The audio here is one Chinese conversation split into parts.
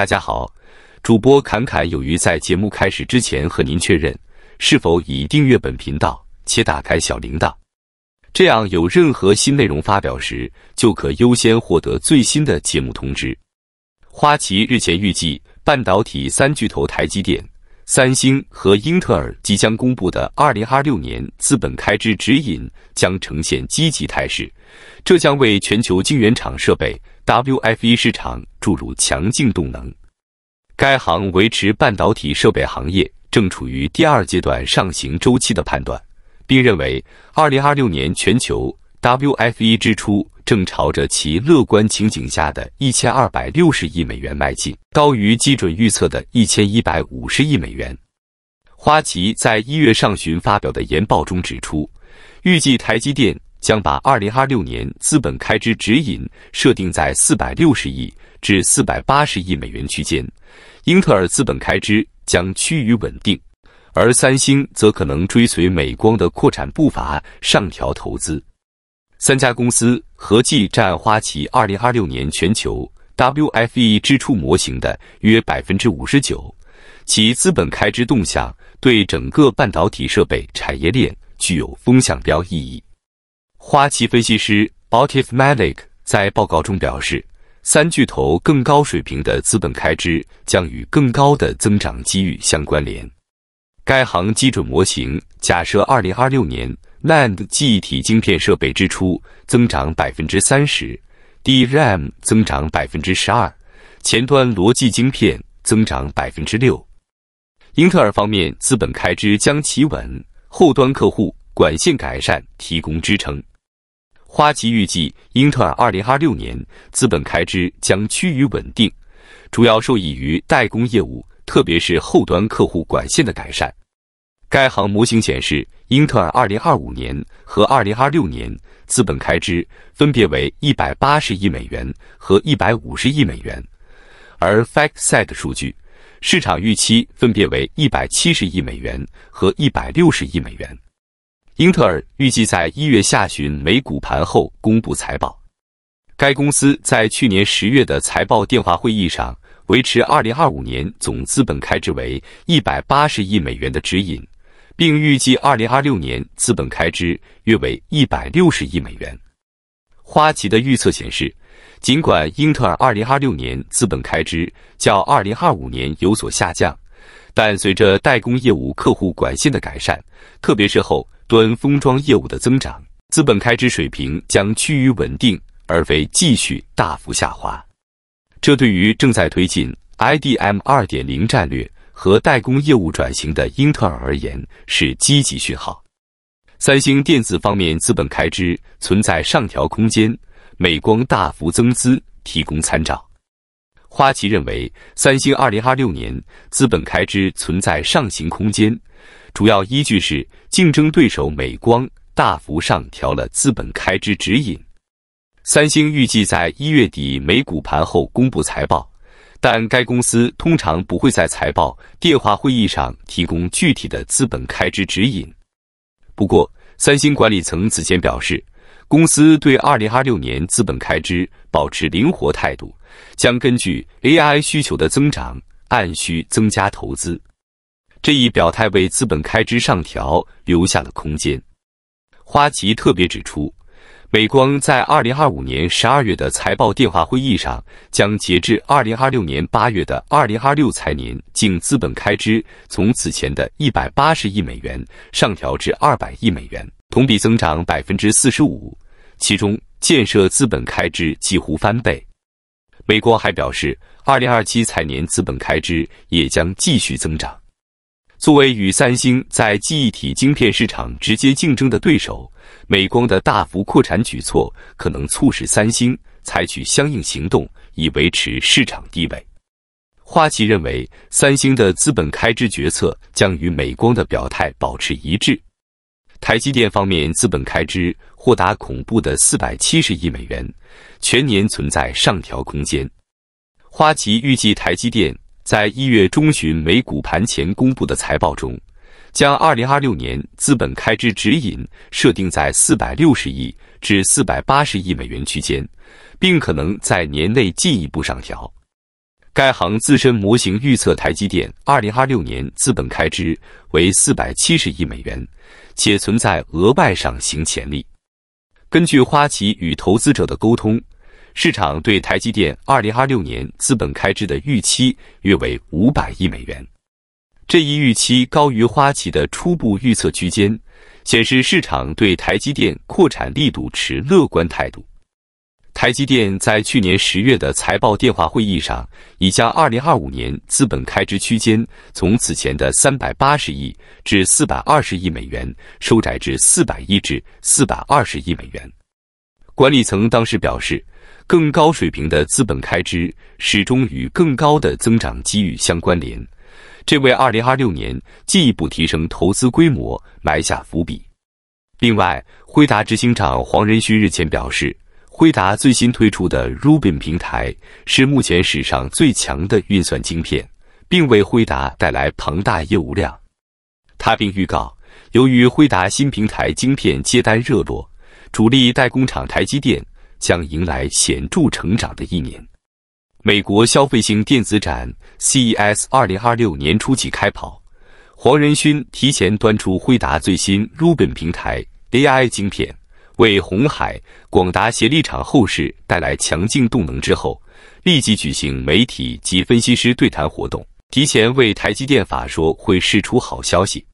大家好，主播侃侃有余在节目开始之前和您确认，是否已订阅本频道且打开小铃铛？这样有任何新内容发表时，就可优先获得最新的节目通知。花旗日前预计，半导体三巨头台积电、三星和英特尔即将公布的二零二六年资本开支指引将呈现积极态势，这将为全球晶圆厂设备。WFE 市场注入强劲动能。该行维持半导体设备行业正处于第二阶段上行周期的判断，并认为2026年全球 WFE 支出正朝着其乐观情景下的一千二百六十亿美元迈进，高于基准预测的一千一百五十亿美元。花旗在一月上旬发表的研报中指出，预计台积电。将把二零二六年资本开支指引设定在四百六十亿至四百八十亿美元区间。英特尔资本开支将趋于稳定，而三星则可能追随美光的扩产步伐上调投资。三家公司合计占花旗二零二六年全球 WFE 支出模型的约百分之五十九，其资本开支动向对整个半导体设备产业链具有风向标意义。花旗分析师 Baltif Malik 在报告中表示，三巨头更高水平的资本开支将与更高的增长机遇相关联。该行基准模型假设，二零二六年 Land 记忆体晶片设备支出增长百分之三十，DRAM 增长百分之十二，前端逻辑晶片增长百分之六。英特尔方面，资本开支将企稳，后端客户管线改善提供支撑。花旗预计，英特尔2026年资本开支将趋于稳定，主要受益于代工业务，特别是后端客户管线的改善。该行模型显示，英特尔2025年和2026年资本开支分别为180亿美元和150亿美元，而 FactSet 数据市场预期分别为170亿美元和160亿美元。英特尔预计在一月下旬美股盘后公布财报。该公司在去年十月的财报电话会议上，维持二零二五年总资本开支为一百八十亿美元的指引，并预计二零二六年资本开支约为一百六十亿美元。花旗的预测显示，尽管英特尔二零二六年资本开支较二零二五年有所下降，但随着代工业务客户管线的改善，特别是后。端封装业务的增长，资本开支水平将趋于稳定，而非继续大幅下滑。这对于正在推进 IDM 2.0战略和代工业务转型的英特尔而言是积极讯号。三星电子方面，资本开支存在上调空间。美光大幅增资提供参照。花旗认为，三星2026年资本开支存在上行空间。主要依据是竞争对手美光大幅上调了资本开支指引。三星预计在一月底美股盘后公布财报，但该公司通常不会在财报电话会议上提供具体的资本开支指引。不过，三星管理层此前表示，公司对2026年资本开支保持灵活态度，将根据 AI 需求的增长按需增加投资。这一表态为资本开支上调留下了空间。花旗特别指出，美光在二零二五年十二月的财报电话会议上，将截至二零二六年八月的二零二六财年净资本开支从此前的一百八十亿美元上调至二百亿美元，同比增长百分之四十五，其中建设资本开支几乎翻倍。美国还表示，二零二七财年资本开支也将继续增长。作为与三星在记忆体晶片市场直接竞争的对手，美光的大幅扩产举措可能促使三星采取相应行动以维持市场地位。花旗认为，三星的资本开支决策将与美光的表态保持一致。台积电方面，资本开支或达恐怖的四百七十亿美元，全年存在上调空间。花旗预计台积电。在一月中旬美股盘前公布的财报中，将2026年资本开支指引设定在460亿至480亿美元区间，并可能在年内进一步上调。该行自身模型预测台积电2026年资本开支为470亿美元，且存在额外上行潜力。根据花旗与投资者的沟通。市场对台积电二零二六年资本开支的预期约为五百亿美元，这一预期高于花旗的初步预测区间，显示市场对台积电扩产力度持乐观态度。台积电在去年十月的财报电话会议上，已将二零二五年资本开支区间从此前的三百八十亿至四百二十亿美元收窄至四百亿至四百二十亿美元。管理层当时表示。更高水平的资本开支始终与更高的增长机遇相关联，这为2026年进一步提升投资规模埋下伏笔。另外，辉达执行长黄仁勋日前表示，辉达最新推出的 r u b b n 平台是目前史上最强的运算晶片，并为辉达带来庞大业务量。他并预告，由于辉达新平台晶片接单热络，主力代工厂台积电。将迎来显著成长的一年。美国消费性电子展 CES 二零二六年初起开跑，黄仁勋提前端出辉达最新 Ruben 平台 AI 晶片，为红海广达协力厂后市带来强劲动能。之后立即举行媒体及分析师对谈活动，提前为台积电法说会释出好消息。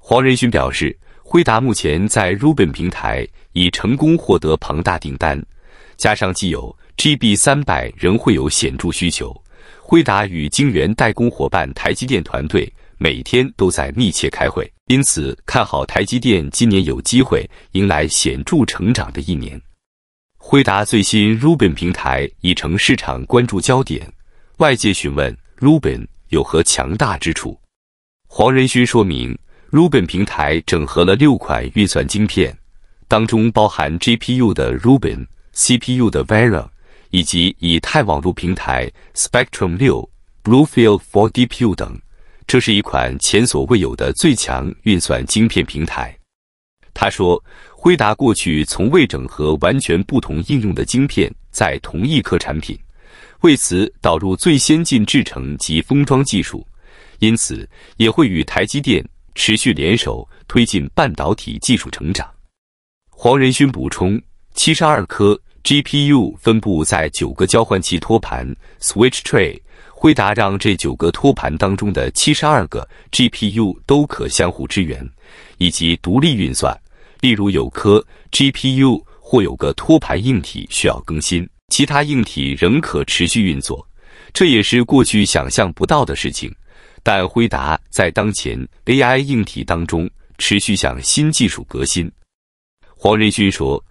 黄仁勋表示，辉达目前在 Ruben 平台已成功获得庞大订单。加上既有 GB 三百仍会有显著需求，辉达与晶圆代工伙伴台积电团队每天都在密切开会，因此看好台积电今年有机会迎来显著成长的一年。辉达最新 Ruben 平台已成市场关注焦点，外界询问 Ruben 有何强大之处，黄仁勋说明 Ruben 平台整合了六款运算晶片，当中包含 GPU 的 Ruben。CPU 的 Vera，以及以太网络平台 Spectrum 六、Bluefield for DPU 等，这是一款前所未有的最强运算晶片平台。他说：“辉达过去从未整合完全不同应用的晶片在同一颗产品，为此导入最先进制程及封装技术，因此也会与台积电持续联手推进半导体技术成长。”黄仁勋补充。七十二颗 GPU 分布在九个交换器托盘 （switch tray），惠达让这九个托盘当中的七十二个 GPU 都可相互支援以及独立运算。例如有颗 GPU 或有个托盘硬体需要更新，其他硬体仍可持续运作。这也是过去想象不到的事情。但辉达在当前 AI 硬体当中持续向新技术革新。黄仁勋说。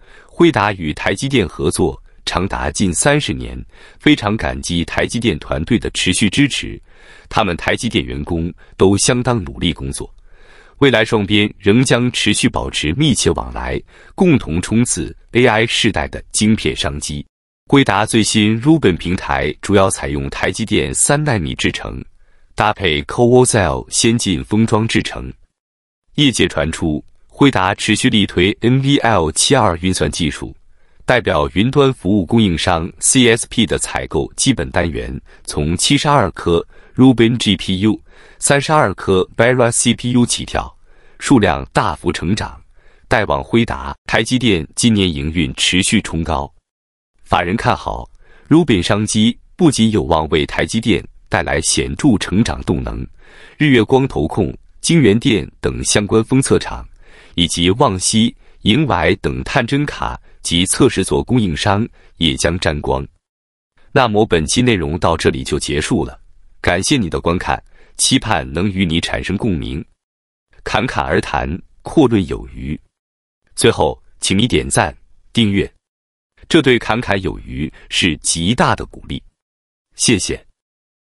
威达与台积电合作长达近三十年，非常感激台积电团队的持续支持。他们台积电员工都相当努力工作，未来双边仍将持续保持密切往来，共同冲刺 AI 时代的晶片商机。辉达最新 Ruben 平台主要采用台积电三纳米制程，搭配 CoWoSell 先进封装制程。业界传出。辉达持续力推 NVL 七二运算技术，代表云端服务供应商 CSP 的采购基本单元从七十二颗 Rubin GPU、三十二颗 Vera CPU 起跳，数量大幅成长。带往辉达、台积电今年营运持续冲高，法人看好 Rubin 商机，不仅有望为台积电带来显著成长动能，日月光、投控、晶圆电等相关封测厂。以及旺西、银崴等探针卡及测试所供应商也将沾光。那么本期内容到这里就结束了，感谢你的观看，期盼能与你产生共鸣。侃侃而谈，阔论有余。最后，请你点赞、订阅，这对侃侃有余是极大的鼓励。谢谢。